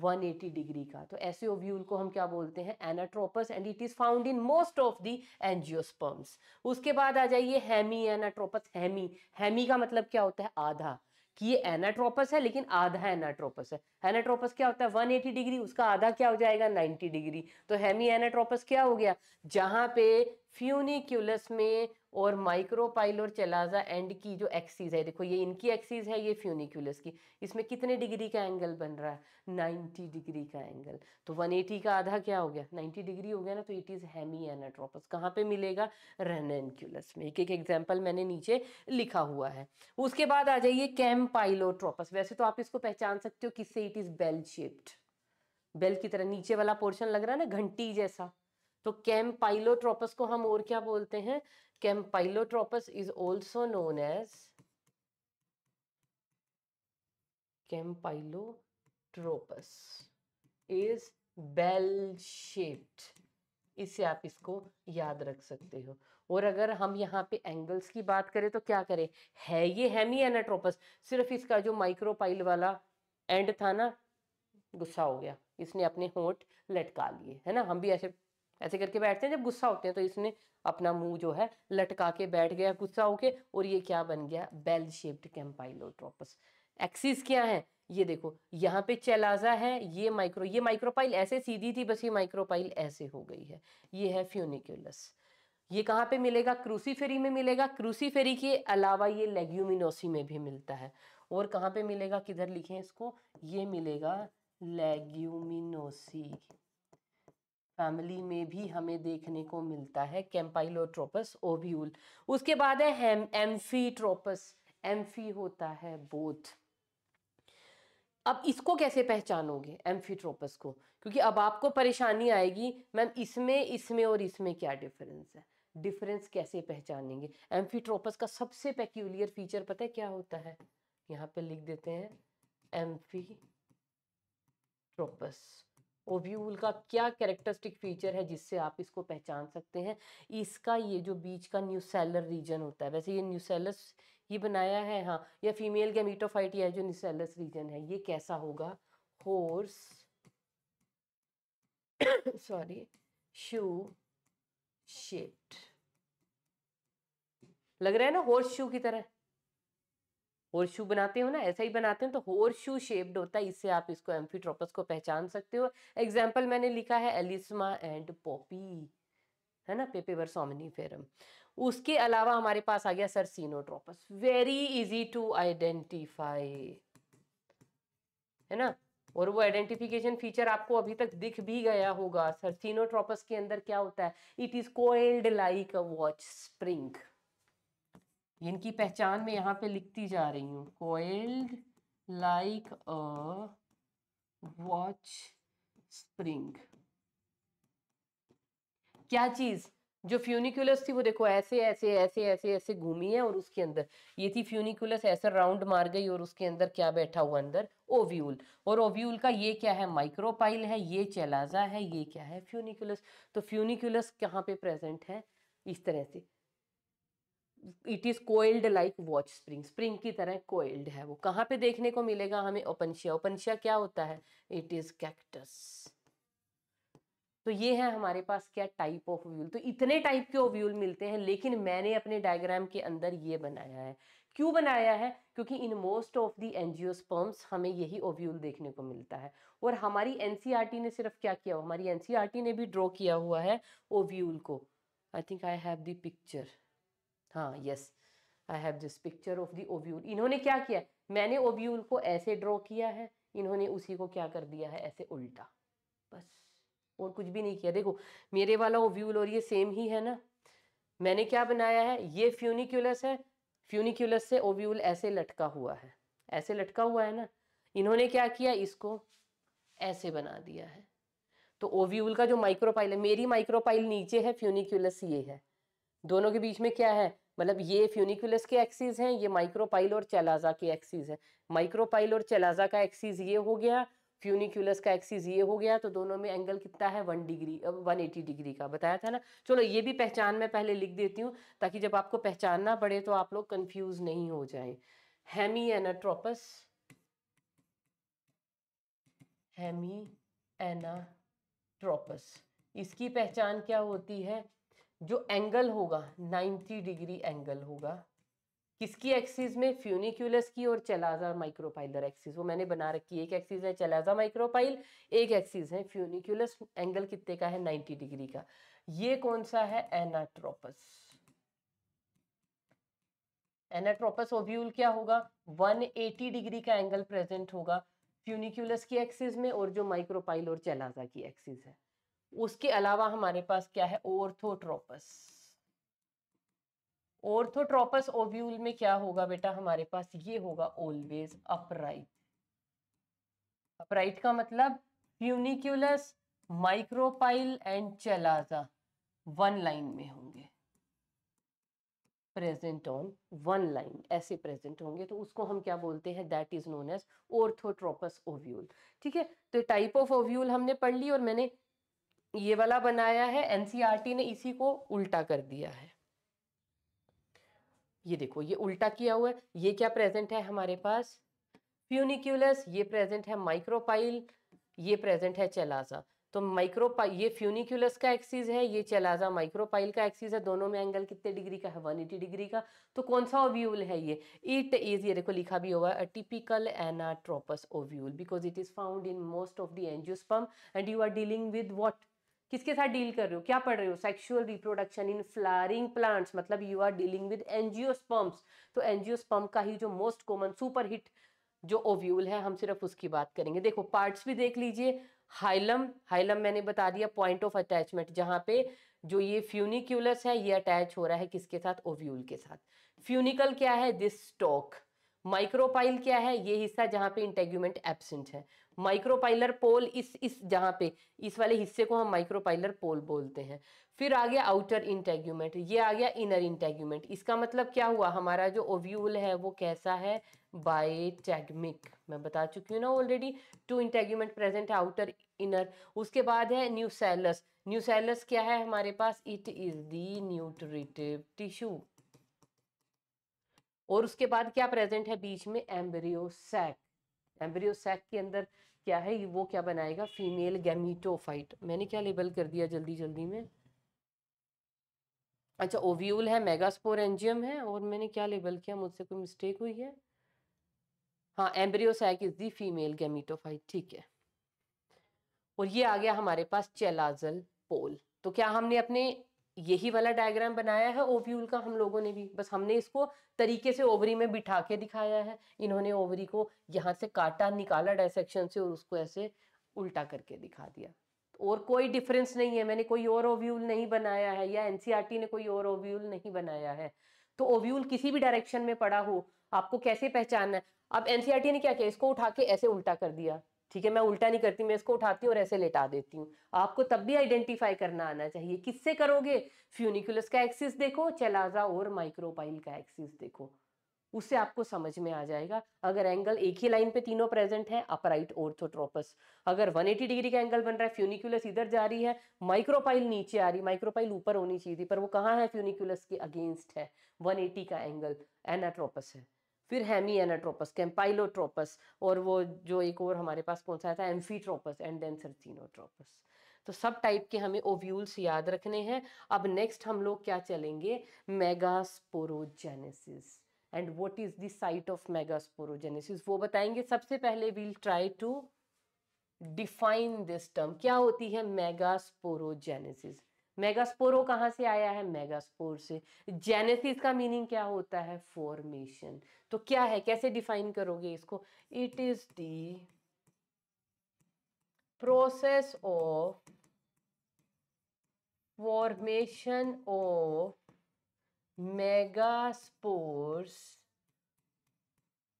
180 डिग्री का तो ऐसे ओव्यूल को हम क्या बोलते हैं anatropous and it is found in most of the angiosperms उसके बाद आ जाइए हैमी एनाट्रोपस हैमी हैमी का मतलब क्या होता है आधा कि ये एनाट्रोपस है लेकिन आधा एनाट्रोपस है एनाट्रोपस क्या होता है 180 डिग्री उसका आधा क्या हो जाएगा 90 डिग्री तो हैमी एनाट्रोपस क्या हो गया जहां पे फ्यूनिक्यूलस में और माइक्रोपाइल और चलाजा एंड की जो एक्सीज है देखो ये इनकी एक्सीज है ये फ्यूनिक्यूलस की इसमें कितने डिग्री का एंगल बन रहा है 90 डिग्री का एंगल तो 180 का आधा क्या हो गया 90 डिग्री हो गया ना तो इट इज़ हैमी एनाट्रोपस कहाँ पे मिलेगा रेनेनक्यूलस में एक एक एग्जाम्पल मैंने नीचे लिखा हुआ है उसके बाद आ जाइए कैम्पाइलोट्रोपस वैसे तो आप इसको पहचान सकते हो किससे it is bell shaped bell की तरह नीचे वाला पोर्शन लग रहा है ना घंटी जैसा तो कैम्पाइलोट्रोपस को हम और क्या बोलते हैं campylotropous is also known as campylotropous is bell shaped इससे आप इसको याद रख सकते हो और अगर हम यहाँ पे एंगल्स की बात करें तो क्या करें है ये हेमी एनाट्रोपस सिर्फ इसका जो माइक्रोपाइल वाला एंड था ना गुस्सा हो गया इसने अपने होंठ लटका लिए है ना हम भी ऐसे ऐसे करके बैठते हैं जब गुस्सा होते हैं तो इसने अपना मुंह जो है लटका के बैठ गया गुस्सा होके और ये क्या बन गया बेल शेप्ड कैम्पाइलोट्रोपस एक्सिस क्या है ये देखो यहाँ पे चेलाजा है ये माइक्रो ये माइक्रोपाइल ऐसे सीधी थी बस ये माइक्रोपाइल ऐसे हो गई है ये है फ्यूनिक्यूलस ये कहाँ पे मिलेगा क्रूसीफेरी में मिलेगा क्रूसीफेरी के अलावा ये लेग्यूमिनोसी में भी मिलता है और कहाँ पे मिलेगा किधर लिखें इसको ये मिलेगा लेग्यूमिनोसी फैमिली में भी हमें देखने को मिलता है कैम्पाइलोट्रोपस ओव्यूल उसके बाद है एम्फीट्रोपस एम्फी होता है बोथ अब इसको कैसे पहचानोगे एम्फीट्रोपस को क्योंकि अब आपको परेशानी आएगी मैम इसमें इसमें और इसमें क्या डिफरेंस है डिफरेंस कैसे पहचानेंगे एम्फीट्रोपस का सबसे पेक्यूलियर फीचर पता है क्या होता है यहाँ पे लिख देते हैं एम्फी ट्रोपस ओव्यूल का क्या कैरेक्टरिस्टिक फीचर है जिससे आप इसको पहचान सकते हैं इसका ये जो बीच का न्यूसेलर रीजन होता है वैसे ये न्यूसेलस ये बनाया है हाँ या फीमेल मीटोफाइट या जो न्यूसेलस रीजन है ये कैसा होगा होर्स सॉरी शू शेप्ड लग रहा है ना हॉर्स शू की तरह शू बनाते हो ना ऐसा ही बनाते हो तो होर्शू शेप्ड होता है इससे आप इसको एम्फीट्रोपस को पहचान सकते हो एग्जाम्पल मैंने लिखा है एलिस्मा एंड पॉपी है ना पेपेवर फेरम उसके अलावा हमारे पास आ गया circinotropous very easy to identify है ना और वो आइडेंटिफिकेशन फीचर आपको अभी तक दिख भी गया होगा सर सीनोट्रोपस के अंदर क्या होता है it is coiled like a watch spring इनकी पहचान मैं यहाँ पे लिखती जा रही हूँ coiled like a watch spring क्या चीज जो फ्यूनिकुलस थी वो देखो ऐसे ऐसे ऐसे ऐसे ऐसे घूमी है और उसके अंदर ये थी फ्यूनिकुलस ऐसा राउंड मार गई और उसके अंदर क्या बैठा हुआ अंदर ओव्यूल और ओव्यूल का ये क्या है माइक्रोपाइल है ये चेलाजा है ये क्या है फ्यूनिकुलस तो फ्यूनिकुलस कहाँ पे प्रेजेंट है इस तरह से it is coiled like watch spring spring की तरह कोइल्ड है वो कहाँ पे देखने को मिलेगा हमें ओपनशिया ओपनशिया क्या होता है इट इज कैक्टस तो ये है हमारे पास क्या टाइप ऑफ व्यूल तो इतने टाइप के ओव्यूल मिलते हैं लेकिन मैंने अपने डायग्राम के अंदर ये बनाया है क्यों बनाया है क्योंकि इन मोस्ट ऑफ दी एनजीओस्पर्म्स हमें यही ओव्यूल देखने को मिलता है और हमारी एनसीईआरटी e ने सिर्फ क्या किया हमारी एनसीईआरटी e ने भी ड्रॉ किया हुआ है ओव्यूल को I think I have the picture हाँ yes I have this picture of the ovule इन्होंने क्या किया मैंने ओव्यूल को ऐसे ड्रॉ किया है इन्होंने उसी को क्या कर दिया है ऐसे उल्टा बस और कुछ भी नहीं किया देखो मेरे वाला ओव्यूल और ये सेम ही है ना मैंने क्या बनाया है ये फ्यूनिक्यूलस है फ्यूनिक्यूलस से ओव्यूल ऐसे लटका हुआ है ऐसे लटका हुआ है ना इन्होंने क्या किया इसको ऐसे बना दिया है तो ओव्यूल का जो माइक्रोपाइल है मेरी माइक्रोपाइल नीचे है फ्यूनिक्यूलस ये है दोनों के बीच में क्या है मतलब ये फ्यूनिकुलस के एक्सीज हैं ये माइक्रोपाइल और चेलाजा के एक्सीज हैं माइक्रोपाइल और चेलाजा का एक्सीज ये हो गया फ्यूनिकुलस का एक्सीज ये हो गया तो दोनों में एंगल कितना है one degree one eighty degree का बताया था ना चलो ये भी पहचान मैं पहले लिख देती हूँ ताकि जब आपको पहचानना पड़े तो आप लोग कन्फ्यूज नहीं हो जाए हैमी एनाट्रोपस हैमी एनाट्रोपस इसकी पहचान क्या होती है जो एंगल होगा 90 डिग्री एंगल होगा किसकी एक्सिस में फ्यूनिक्यूलस की और चलाजा माइक्रोपाइलर एक्सिस वो मैंने बना रखी एक एक्सिस है चलाजा माइक्रोपाइल एक एक्सिस है फ्यूनिक्यूलस एंगल कितने का है 90 डिग्री का ये कौन सा है एनाट्रोपस एनाट्रोपस ओव्यूल क्या होगा 180 डिग्री का एंगल प्रेजेंट होगा फ्यूनिक्यूलस की एक्सिस में और जो माइक्रोपाइल और चलाजा की एक्सिस है उसके अलावा हमारे पास क्या है ओर्थोट्रोपस ओर्थोट्रोपस ओव्यूल में क्या होगा बेटा हमारे पास ये होगा ऑलवेज अपराइट अपराइट का मतलब funiculus micropyle and chalaza one line में होंगे प्रेजेंट ऑन वन लाइन ऐसे प्रेजेंट होंगे तो उसको हम क्या बोलते हैं that is known as orthotropous ovule ठीक है तो टाइप ऑफ ओव्यूल हमने पढ़ ली और मैंने ये वाला बनाया है एनसीईआरटी e ने इसी को उल्टा कर दिया है ये देखो ये उल्टा किया हुआ है ये क्या प्रेजेंट है हमारे पास फ्यूनिक्यूलस ये प्रेजेंट है माइक्रोपाइल ये प्रेजेंट है चेलाजा तो माइक्रोपाइल ये फ्यूनिक्यूलस का एक्सिस है ये चेलाजा माइक्रोपाइल का एक्सिस है दोनों में एंगल कितने डिग्री का है 180 डिग्री का तो कौन सा ओव्यूल है ये इट इज ये देखो लिखा भी होगा a typical anatropous ovule because it is found in most of the angiosperm and you are dealing with what किसके साथ डील कर रहे हो क्या पढ़ रहे हो sexual reproduction in flowering plants मतलब you are dealing with sperms तो स्पम्प का ही जो मोस्ट कॉमन सुपर हिट जो ओव्यूल है हम सिर्फ उसकी बात करेंगे देखो पार्ट्स भी देख लीजिए हाइलम हाइलम मैंने बता दिया पॉइंट ऑफ अटैचमेंट जहाँ पे जो ये फ्यूनिक्यूलस है ये अटैच हो रहा है किसके साथ ओव्यूल के साथ फ्यूनिकल क्या है दिस स्टॉक माइक्रोपाइल क्या है ये हिस्सा जहाँ पे इंटेग्यूमेंट एबसेंट है माइक्रोपाइलर पोल इस इस जहाँ पे इस वाले हिस्से को हम माइक्रोपाइलर पोल बोलते हैं फिर आ गया आउटर इंटेग्यूमेंट ये आ गया इनर इंटेग्यूमेंट इसका मतलब क्या हुआ हमारा जो ओव्यूल है वो कैसा है बायोटेगमिक मैं बता चुकी हूँ ना ऑलरेडी टू इंटेग्यूमेंट प्रेजेंट है आउटर इनर उसके बाद है न्यूसेलस न्यूसेलस क्या है हमारे पास it is the nutritive tissue और उसके बाद क्या प्रेजेंट है बीच में एम्ब्रियो सैक सैक के अंदर क्या है वो क्या बनाएगा फीमेल गैमीटोफाइट मैंने क्या लेबल कर दिया जल्दी जल्दी में अच्छा ओव्यूल है मेगास्पोर एंजियम है और मैंने क्या लेबल किया मुझसे कोई मिस्टेक हुई है हाँ embryo sac is the female gametophyte ठीक है और ये आ गया हमारे पास चेलाजल पोल तो क्या हमने अपने यही वाला डायग्राम बनाया है ओव्यूल का हम लोगों ने भी बस हमने इसको तरीके से ओवरी में बिठा के दिखाया है इन्होंने ओवरी को यहाँ से काटा निकाला डायसेक्शन से और उसको ऐसे उल्टा करके दिखा दिया और कोई डिफरेंस नहीं है मैंने कोई और ओव्यूल नहीं बनाया है या एनसीईआरटी ने कोई और ओव्यूल नहीं बनाया है तो ओव्यूल किसी भी डायरेक्शन में पड़ा हो आपको कैसे पहचानना है अब एनसीईआरटी ने क्या किया इसको उठा के ऐसे उल्टा कर दिया ठीक है मैं उल्टा नहीं करती मैं इसको उठाती हूँ और ऐसे लेटा देती हूँ आपको तब भी आइडेंटिफाई करना आना चाहिए किससे करोगे फ्यूनिकुलस का एक्सिस देखो चलाजा और माइक्रोपाइल का एक्सिस देखो उससे आपको समझ में आ जाएगा अगर एंगल एक ही लाइन पे तीनों प्रेजेंट हैं अपराइट ऑर्थोट्रोपस अगर 180 डिग्री का एंगल बन रहा है फ्यूनिकुलस इधर जा रही है माइक्रोपाइल नीचे आ रही माइक्रोपाइल ऊपर होनी चाहिए थी पर वो कहाँ है फ्यूनिकुलस के अगेंस्ट है 180 का एंगल एनाट्रोपस है फिर हैमी एनाट्रोपस कैम्पाइलोट्रोपस और वो जो एक और हमारे पास कौन सा था एम्फीट्रोपस एंड देन सर्थिनोट्रोपस तो सब टाइप के हमें ओव्यूल्स याद रखने हैं अब नेक्स्ट हम लोग क्या चलेंगे megasporogenesis and what is the site of megasporogenesis वो बताएंगे सबसे पहले we'll try to define this term क्या होती है मेगास्पोरोजेनेसिस मेगास्पोरो कहाँ से आया है मेगास्पोर से जेनेसिस का मीनिंग क्या होता है फॉर्मेशन तो क्या है कैसे डिफाइन करोगे इसको it is the process of formation of megaspores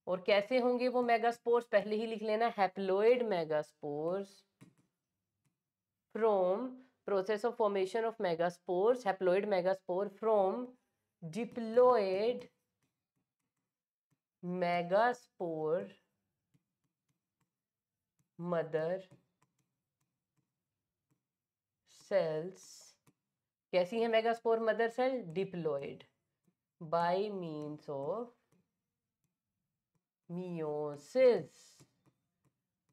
और कैसे होंगे वो मेगास्पोर्स पहले ही लिख लेना haploid megaspores from process of formation of megaspores megaspore from diploid megaspore mother cells कैसी है megaspore mother cell diploid by means of meiosis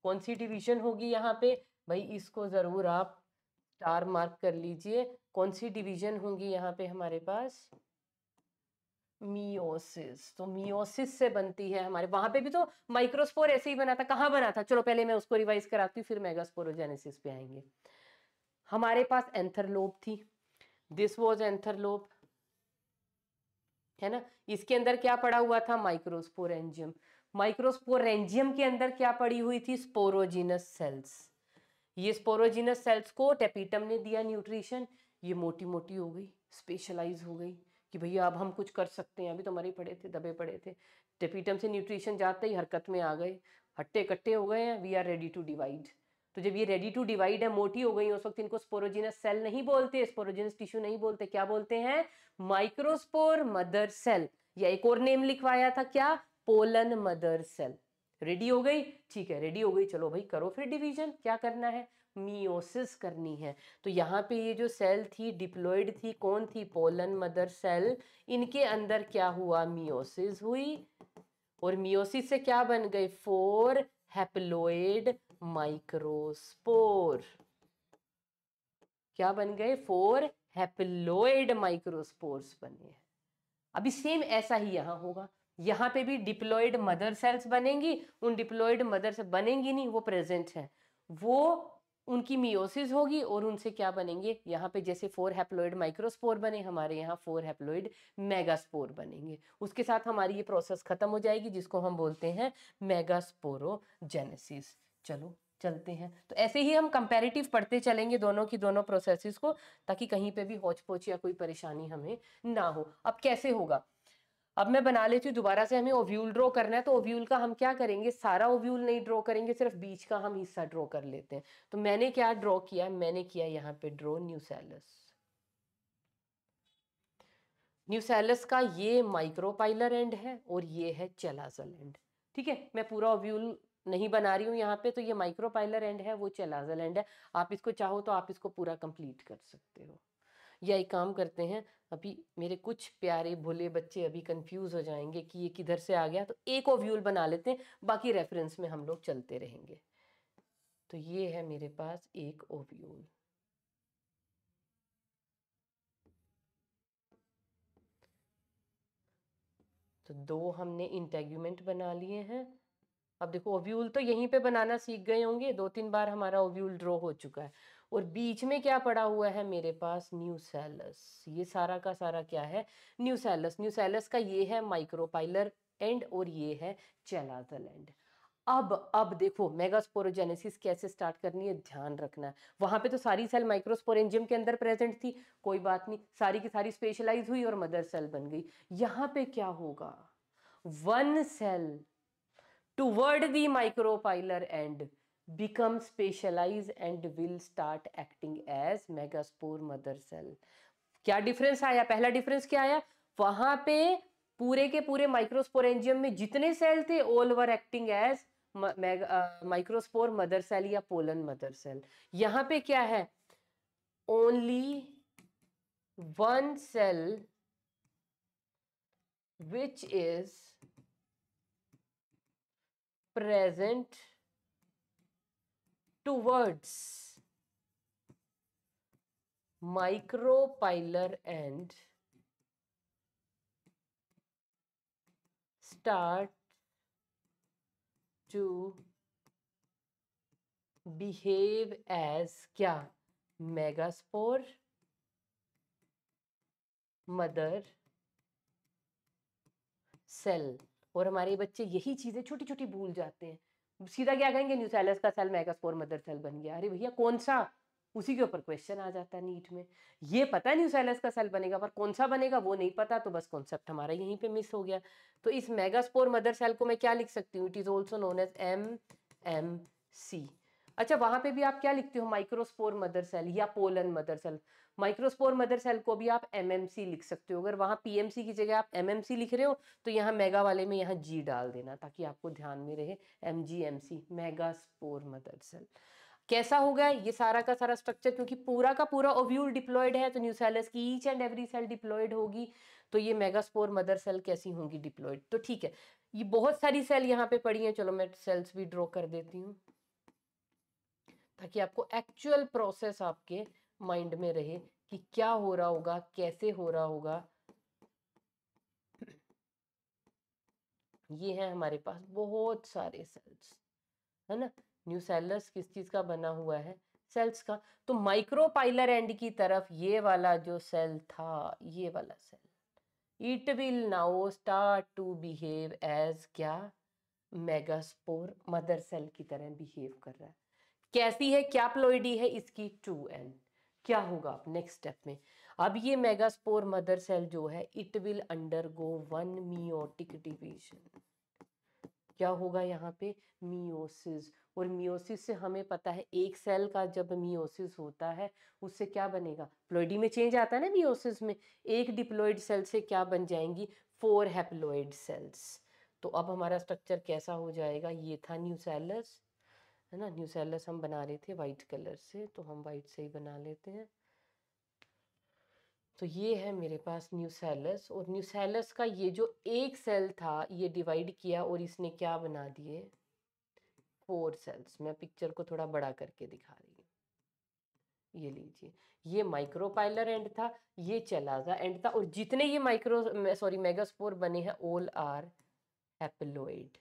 कौन सी डिवीजन होगी यहाँ पे भाई इसको जरूर आप स्टार मार्क कर लीजिए कौन सी डिवीजन होंगी यहाँ पे हमारे पास मियोसिस तो मियोसिस से बनती है हमारे वहां पे भी तो माइक्रोस्पोर ऐसे ही बना था कहाँ बना था चलो पहले मैं उसको रिवाइज कराती हूँ फिर मेगास्पोरोजेनेसिस पे आएंगे हमारे पास एंथरलोब थी दिस वॉज एंथरलोब है ना इसके अंदर क्या पड़ा हुआ था माइक्रोस्पोरेंजियम माइक्रोस्पोरेंजियम के अंदर क्या पड़ी हुई थी स्पोरोजिनस सेल्स ये स्पोरोजिनस सेल्स को टेपिटम ने दिया न्यूट्रिशन ये मोटी मोटी हो गई स्पेशलाइज हो गई कि भैया अब हम कुछ कर सकते हैं अभी तो मरे पड़े थे दबे पड़े थे टेपिटम से न्यूट्रिशन जाते ही हरकत में आ गए हट्टे कट्टे हो गए हैं we are ready to divide तो जब ये रेडी टू डिवाइड है मोटी हो गई उस वक्त इनको स्पोरोजिनस सेल नहीं बोलते स्पोरोजिनस टिश्यू नहीं बोलते क्या बोलते हैं माइक्रोस्पोर मदर सेल या एक और नेम लिखवाया था क्या पोलन मदर सेल रेडी हो गई ठीक है रेडी हो गई चलो भाई करो फिर डिवीजन क्या करना है मियोसिस करनी है तो यहाँ पे ये जो सेल थी डिप्लोइड थी कौन थी पोलन मदर सेल इनके अंदर क्या हुआ मियोसिस हुई और मियोसिस से क्या बन गए फोर हैप्लोइड माइक्रोस्पोर क्या बन गए फोर हैप्लोइड माइक्रोस्पोर्स बने अभी सेम ऐसा ही यहां होगा यहाँ पे भी डिप्लॉयड मदर सेल्स बनेंगी उन डिप्लॉयड मदर से बनेंगी नहीं वो प्रेजेंट है वो उनकी मियोसिस होगी और उनसे क्या बनेंगे यहाँ पे जैसे फोर हैप्लोइड माइक्रोस्पोर बने हमारे यहाँ फोर हैप्लोइड मेगास्पोर बनेंगे उसके साथ हमारी ये प्रोसेस खत्म हो जाएगी जिसको हम बोलते हैं मेगास्पोरोजेनेसिस चलो चलते हैं तो ऐसे ही हम कंपैरेटिव पढ़ते चलेंगे दोनों की दोनों प्रोसेसेस को ताकि कहीं पे भी होच पोच या कोई परेशानी हमें ना हो अब कैसे होगा अब मैं बना लेती हूँ दोबारा से हमें ओव्यूल ड्रॉ करना है तो ओव्यूल का हम क्या करेंगे सारा ओव्यूल नहीं ड्रॉ करेंगे सिर्फ बीच का हम हिस्सा ड्रॉ कर लेते हैं तो मैंने क्या ड्रॉ किया मैंने किया यहाँ पे ड्रॉ न्यू सेलस का ये माइक्रोपाइलर एंड है और ये है चलाजल एंड ठीक है मैं पूरा ओव्यूल नहीं बना रही हूँ यहाँ पे तो ये माइक्रोपाइलर एंड है वो चलाजल एंड है आप इसको चाहो तो आप इसको पूरा कंप्लीट कर सकते हो या एक काम करते हैं अभी मेरे कुछ प्यारे भोले बच्चे अभी कंफ्यूज हो जाएंगे कि ये किधर से आ गया तो एक ओव्यूल बना लेते हैं बाकी रेफरेंस में हम लोग चलते रहेंगे तो ये है मेरे पास एक ओव्यूल तो दो हमने इंटेग्यूमेंट बना लिए हैं अब देखो ओव्यूल तो यहीं पे बनाना सीख गए होंगे दो तीन बार हमारा ओव्यूल ड्रॉ हो चुका है और बीच में क्या पड़ा हुआ है मेरे पास न्यूसेलस ये सारा का सारा क्या है न्यूसेलस न्यूसेलस का ये है माइक्रोपाइलर एंड और ये है चेलाजल एंड अब अब देखो मेगास्पोरोजेनेसिस कैसे स्टार्ट करनी है ध्यान रखना है वहां पे तो सारी सेल माइक्रोस्पोरेंजियम के अंदर प्रेजेंट थी कोई बात नहीं सारी की सारी स्पेशलाइज हुई और मदर सेल बन गई यहां पे क्या होगा one cell toward the micropylar end become specialized and will start acting as megaspore mother cell क्या डिफरेंस आया पहला डिफरेंस क्या आया वहां पे पूरे के पूरे माइक्रोस्पोरेंजियम में जितने सेल थे all over acting as microspore mother cell या पोलन मदर सेल यहां पे क्या है only one cell which is present towards micropylar end start to behave as क्या मेगास्पोर मदर सेल और हमारे बच्चे यही चीज़ें छोटी छोटी भूल जाते हैं सीधा क्या कहेंगे न्यूसेलस का सेल मेगास्पोर मदर सेल बन गया अरे भैया कौन सा उसी के ऊपर क्वेश्चन आ जाता है नीट में ये पता है न्यूसेलस का सेल बनेगा पर कौन सा बनेगा वो नहीं पता तो बस कॉन्सेप्ट हमारा यहीं पे मिस हो गया तो इस मेगास्पोर मदर सेल को मैं क्या लिख सकती हूँ it is also known as M M C अच्छा वहां पे भी आप क्या लिखते हो माइक्रोस्पोर मदर सेल या pollen mother cell microspore mother cell को भी आप एमएमसी लिख सकते हो अगर वहां पीएमसी की जगह आप एमएमसी लिख रहे हो तो यहाँ मेगा वाले में यहाँ जी डाल देना ताकि आपको ध्यान में रहे M G M C megaspore mother cell कैसा होगा ये सारा का सारा स्ट्रक्चर क्योंकि पूरा का पूरा ओव्यूल डिप्लॉयड है तो न्यूसेलस की each and every cell diploid होगी तो ये मेगास्पोर मदर सेल कैसी होंगी डिप्लॉयड तो ठीक है ये बहुत सारी सेल यहाँ पे पड़ी हैं चलो मैं सेल्स भी ड्रॉ कर देती हूँ ताकि आपको एक्चुअल प्रोसेस आपके माइंड में रहे कि क्या हो रहा होगा कैसे हो रहा होगा ये है हमारे पास बहुत सारे सेल्स है ना न्यू सेलर्स किस चीज़ का बना हुआ है सेल्स का तो माइक्रोपाइलर एंड की तरफ ये वाला जो सेल था ये वाला cell it will now start to behave as क्या मेगास्पोर मदर सेल की तरह बिहेव कर रहा है कैसी है क्या प्लोइडी है इसकी टू एंड क्या होगा आप नेक्स्ट स्टेप में अब ये मेगास्पोर मदर सेल जो है it will undergo one meiotic division क्या होगा यहाँ पे मियोसिस और मियोसिस से हमें पता है एक सेल का जब मियोसिस होता है उससे क्या बनेगा प्लोइडी में चेंज आता है ना मियोसिस में एक डिप्लोइड सेल से क्या बन जाएंगी फोर हैप्लोइड सेल्स तो अब हमारा स्ट्रक्चर कैसा हो जाएगा ये था न्यूसेलस है ना न्यूसेलस हम बना रहे थे वाइट कलर से तो हम वाइट से ही बना लेते हैं तो ये है मेरे पास न्यूसेलस और न्यूसेलस का ये जो एक सेल था ये डिवाइड किया और इसने क्या बना दिए फोर सेल्स मैं पिक्चर को थोड़ा बड़ा करके दिखा रही हूँ ये लीजिए ये माइक्रोपाइलर एंड था ये चलाजा एंड था और जितने ये माइक्रो सॉरी मेगास्पोर बने हैं ऑल आर एपलोइड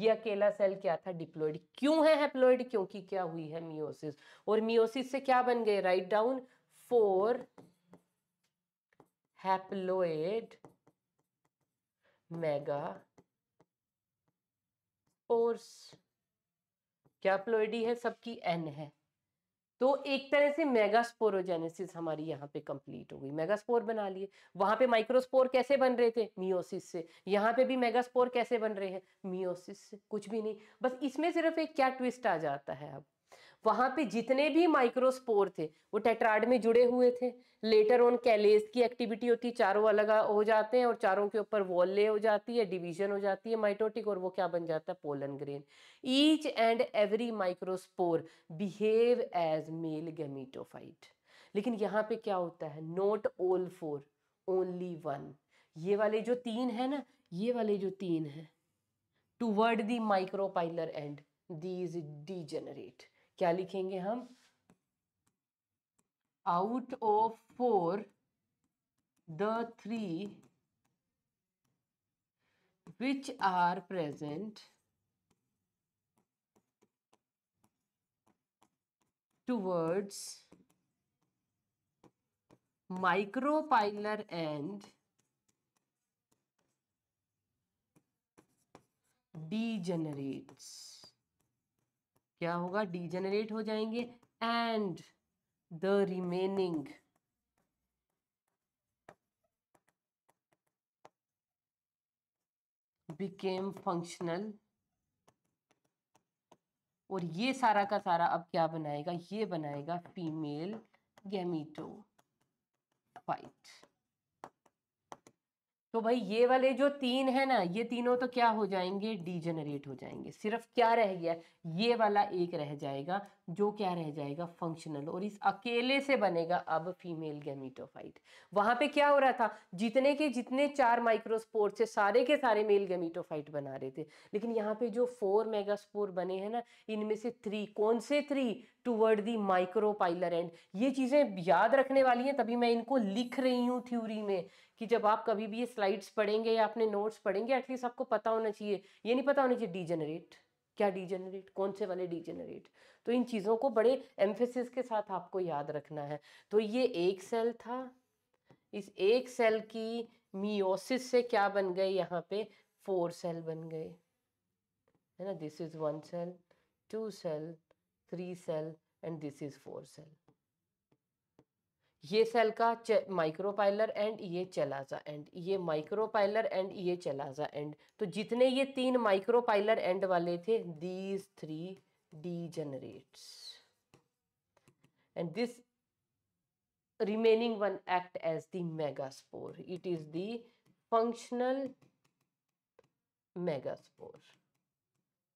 ये अकेला सेल क्या था डिप्लोइड क्यों है हेप्लोइड क्योंकि क्या हुई है मियोसिस और मियोसिस से क्या बन गए write down four haploid megaspores क्या प्लोइडी है सबकी एन है तो एक तरह से मेगास्पोरोजेनेसिस हमारी यहाँ पे कंप्लीट हो गई मेगास्पोर बना लिए वहां पे माइक्रोस्पोर कैसे बन रहे थे मियोसिस से यहाँ पे भी मेगास्पोर कैसे बन रहे हैं मियोसिस से कुछ भी नहीं बस इसमें सिर्फ एक क्या ट्विस्ट आ जाता है अब वहां पे जितने भी माइक्रोस्पोर थे वो टेट्राड में जुड़े हुए थे लेटर ऑन कैलेस की एक्टिविटी होती है चारों अलग हो जाते हैं और चारों के ऊपर वॉले हो जाती है डिवीजन हो जाती है माइटोटिक और वो क्या बन जाता है pollen grain each and every microspore behave as male gametophyte लेकिन यहाँ पे क्या होता है not all four only one ये वाले जो तीन है ना ये वाले जो तीन है toward the micropylar end these generate क्या लिखेंगे हम out of four the three which are present towards micropylar end degenerates क्या होगा डिजेनरेट हो जाएंगे and the remaining became functional और ये सारा का सारा अब क्या बनाएगा ये बनाएगा फीमेल गैमिटो फाइट तो भाई ये वाले जो तीन है ना ये तीनों तो क्या हो जाएंगे जनरेट हो जाएंगे सिर्फ क्या रह गया ये वाला एक रह जाएगा जो क्या रह जाएगा फंक्शनल और इस अकेले से बनेगा अब फीमेल गेमिटोफाइट वहां पे क्या हो रहा था जितने के जितने चार माइक्रोस्पोर से सारे के सारे मेल गेमिटोफाइट बना रहे थे लेकिन यहाँ पे जो फोर मेगास्पोर बने हैं ना इनमें से थ्री कौन से three toward the micropylar end ये चीज़ें याद रखने वाली हैं तभी मैं इनको लिख रही हूँ थ्योरी में कि जब आप कभी भी ये स्लाइड्स पढ़ेंगे या अपने नोट्स पढ़ेंगे एटलीस्ट आपको पता होना चाहिए ये नहीं पता होना चाहिए डीजनरेट क्या डीजनरेट कौन से वाले डीजनरेट तो इन चीज़ों को बड़े एम्फेसिस के साथ आपको याद रखना है तो ये एक सेल था इस एक सेल की मियोसिस से क्या बन गए यहाँ पे फोर सेल बन गए है ना this is one cell two cell three cell and this is four cell ये सेल का माइक्रोपाइलर एंड ये चलाजा एंड ये माइक्रोपाइलर एंड ये चलाजा एंड तो जितने ये तीन माइक्रोपाइलर एंड वाले थे these three degenerates and this remaining one act as the megaspore. It is the functional megaspore.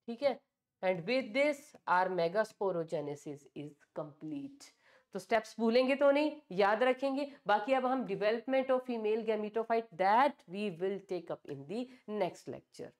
ठीक है and with this our megasporogenesis is complete तो स्टेप्स भूलेंगे तो नहीं याद रखेंगे बाकी अब हम development of female gametophyte that we will take up in the next lecture